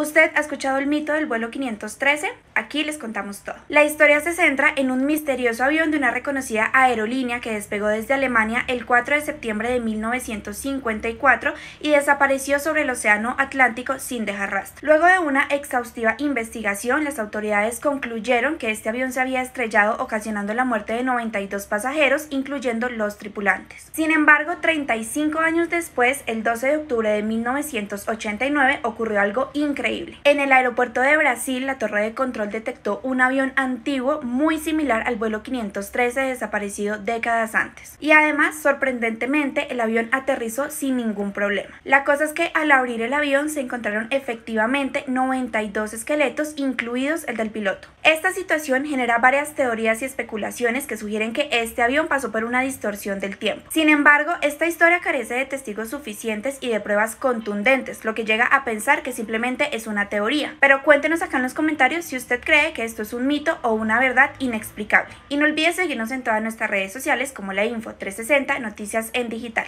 Usted ha escuchado el mito del vuelo 513, aquí les contamos todo. La historia se centra en un misterioso avión de una reconocida aerolínea que despegó desde Alemania el 4 de septiembre de 1954 y desapareció sobre el Océano Atlántico sin dejar rastro. Luego de una exhaustiva investigación, las autoridades concluyeron que este avión se había estrellado ocasionando la muerte de 92 pasajeros, incluyendo los tripulantes. Sin embargo, 35 años después, el 12 de octubre de 1989, ocurrió algo increíble en el aeropuerto de Brasil, la torre de control detectó un avión antiguo muy similar al vuelo 513 desaparecido décadas antes. Y además, sorprendentemente, el avión aterrizó sin ningún problema. La cosa es que al abrir el avión se encontraron efectivamente 92 esqueletos, incluidos el del piloto. Esta situación genera varias teorías y especulaciones que sugieren que este avión pasó por una distorsión del tiempo. Sin embargo, esta historia carece de testigos suficientes y de pruebas contundentes, lo que llega a pensar que simplemente es es una teoría, pero cuéntenos acá en los comentarios si usted cree que esto es un mito o una verdad inexplicable. Y no olvide seguirnos en todas nuestras redes sociales como la Info 360 Noticias en Digital.